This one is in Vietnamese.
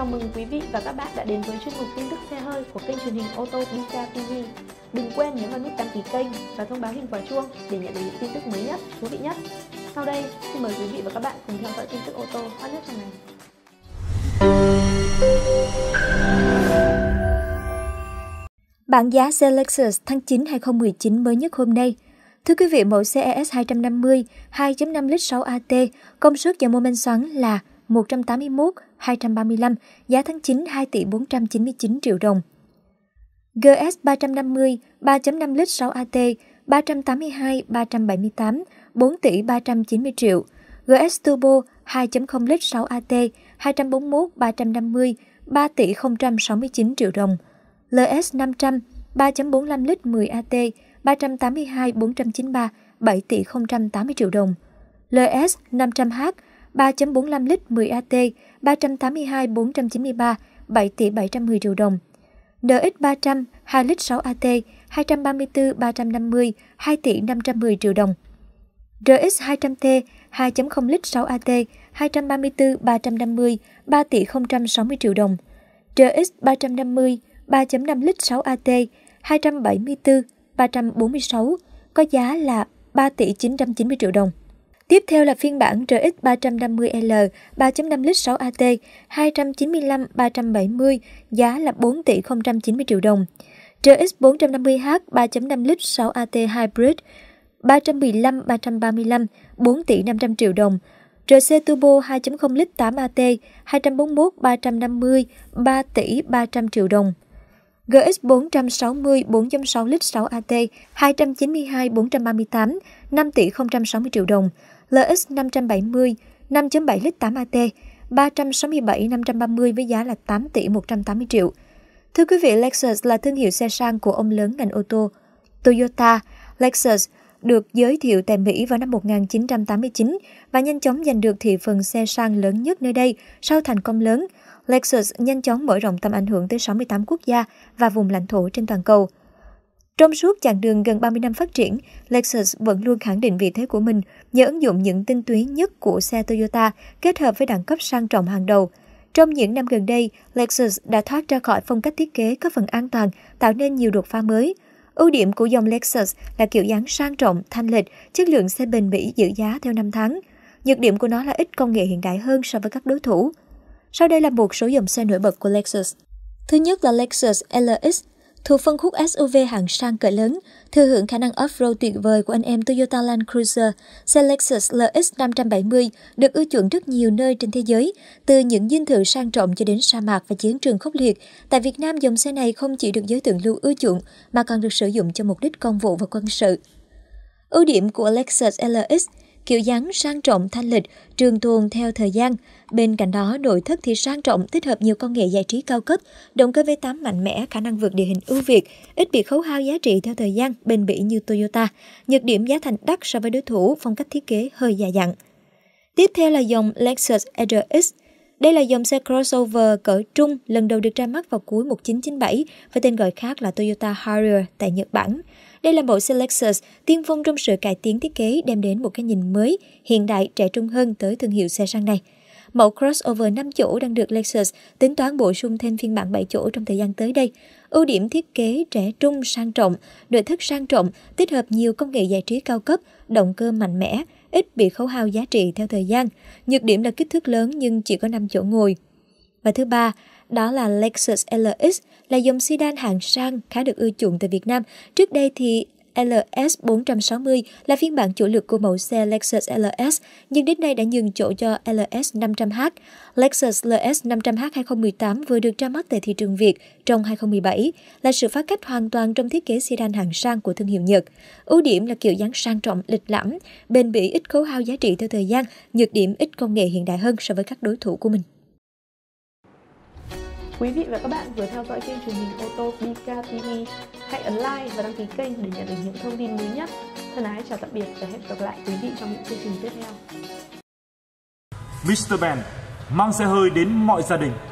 Chào mừng quý vị và các bạn đã đến với chuyên mục tin tức xe hơi của kênh truyền hình ô tô Bita TV. Đừng quên nhấn vào nút đăng ký kênh và thông báo hình quả chuông để nhận được những tin tức mới nhất, thú vị nhất. Sau đây, xin mời quý vị và các bạn cùng theo dõi tin tức ô tô hot nhất trong ngày. Bảng giá xe Lexus tháng 9 2019 mới nhất hôm nay. Thưa quý vị, mẫu xe ES 250 2.5 lít 6 AT, công suất và mô men xoắn là 181, 235, giá tháng 9 2 tỷ 499 triệu đồng. GS 350, 3.5 lít 6 AT, 382, 378, 4 tỷ 390 triệu. GS Turbo 2.0 lít 6 AT, 241, 350, 3 tỷ 069 triệu đồng. LS 500, 3.45 lít 10 AT, 382, 493, 7 tỷ 080 triệu đồng. LS 500H, 3.45 lít 10 AT, 382 493, 7 tỷ 710 triệu đồng. NX300, 2 lít 6 AT, 234 350, 2 tỷ 510 triệu đồng. RX200T, 2.0 lít 6 AT, 234 350, 3 tỷ 060 triệu đồng. RX350, 3.5 lít 6 AT, 274 346, có giá là 3 tỷ 990 triệu đồng. Tiếp theo là phiên bản RX 350L 3.5 lít 6 AT 295 370 giá là 4 tỷ 090 triệu đồng. RX 450H 3.5 lít 6 AT Hybrid 315 335 4 tỷ 500 triệu đồng. RC Turbo 2.0 lít 8 AT 241 350 3 tỷ 300 triệu đồng. GX 460 4.6 lít 6 AT 292 438 5 tỷ 060 triệu đồng. LX570 5.7 lít 8 AT, 367 530 với giá là 8 tỷ 180 triệu. Thưa quý vị, Lexus là thương hiệu xe sang của ông lớn ngành ô tô Toyota. Lexus được giới thiệu tại Mỹ vào năm 1989 và nhanh chóng giành được thị phần xe sang lớn nhất nơi đây sau thành công lớn. Lexus nhanh chóng mở rộng tầm ảnh hưởng tới 68 quốc gia và vùng lãnh thổ trên toàn cầu. Trong suốt chặng đường gần 30 năm phát triển, Lexus vẫn luôn khẳng định vị thế của mình nhờ ứng dụng những tinh túy nhất của xe Toyota kết hợp với đẳng cấp sang trọng hàng đầu. Trong những năm gần đây, Lexus đã thoát ra khỏi phong cách thiết kế có phần an toàn, tạo nên nhiều đột phá mới. Ưu điểm của dòng Lexus là kiểu dáng sang trọng, thanh lịch, chất lượng xe bền bỉ giữ giá theo năm tháng. Nhược điểm của nó là ít công nghệ hiện đại hơn so với các đối thủ. Sau đây là một số dòng xe nổi bật của Lexus. Thứ nhất là Lexus LX Thuộc phân khúc SUV hạng sang cỡ lớn, thừa hưởng khả năng off-road tuyệt vời của anh em Toyota Land Cruiser, xe Lexus LX 570 được ưa chuộng rất nhiều nơi trên thế giới, từ những dinh thự sang trọng cho đến sa mạc và chiến trường khốc liệt. Tại Việt Nam, dòng xe này không chỉ được giới thượng lưu ưa chuộng mà còn được sử dụng cho mục đích công vụ và quân sự. Ưu điểm của Lexus LX kiểu dáng sang trọng thanh lịch, trường tồn theo thời gian. Bên cạnh đó, nội thất thì sang trọng, tích hợp nhiều công nghệ giải trí cao cấp, động cơ V8 mạnh mẽ, khả năng vượt địa hình ưu việt, ít bị khấu hao giá trị theo thời gian, bền bỉ như Toyota. Nhược điểm giá thành đắt so với đối thủ, phong cách thiết kế hơi già dặn. Tiếp theo là dòng Lexus RX. Đây là dòng xe crossover cỡ trung lần đầu được ra mắt vào cuối 1997 với tên gọi khác là Toyota Harrier tại Nhật Bản. Đây là mẫu xe Lexus tiên phong trong sự cải tiến thiết kế đem đến một cái nhìn mới, hiện đại, trẻ trung hơn tới thương hiệu xe sang này. Mẫu crossover 5 chỗ đang được Lexus tính toán bổ sung thêm phiên bản 7 chỗ trong thời gian tới đây. Ưu điểm thiết kế trẻ trung sang trọng, nội thất sang trọng, tích hợp nhiều công nghệ giải trí cao cấp, động cơ mạnh mẽ, ít bị khấu hao giá trị theo thời gian. Nhược điểm là kích thước lớn nhưng chỉ có 5 chỗ ngồi. Và thứ ba, đó là Lexus LX là dòng sedan hạng sang khá được ưa chuộng tại Việt Nam. Trước đây thì LS460 là phiên bản chủ lực của mẫu xe Lexus LS, nhưng đến nay đã nhường chỗ cho LS 500H. Lexus LS 500H 2018 vừa được ra mắt tại thị trường Việt trong 2017, là sự phá cách hoàn toàn trong thiết kế sedan hạng sang của thương hiệu Nhật. Ưu điểm là kiểu dáng sang trọng, lịch lãm, bền bỉ ít khấu hao giá trị theo thời gian, nhược điểm ít công nghệ hiện đại hơn so với các đối thủ của mình. Quý vị và các bạn vừa theo dõi kênh truyền hình ô tô BK TV. Hãy ấn like và đăng ký kênh để nhận được những thông tin mới nhất. Thân ái chào tạm biệt và hẹn gặp lại quý vị trong những chương trình tiếp theo. Mr. Ben mang xe hơi đến mọi gia đình.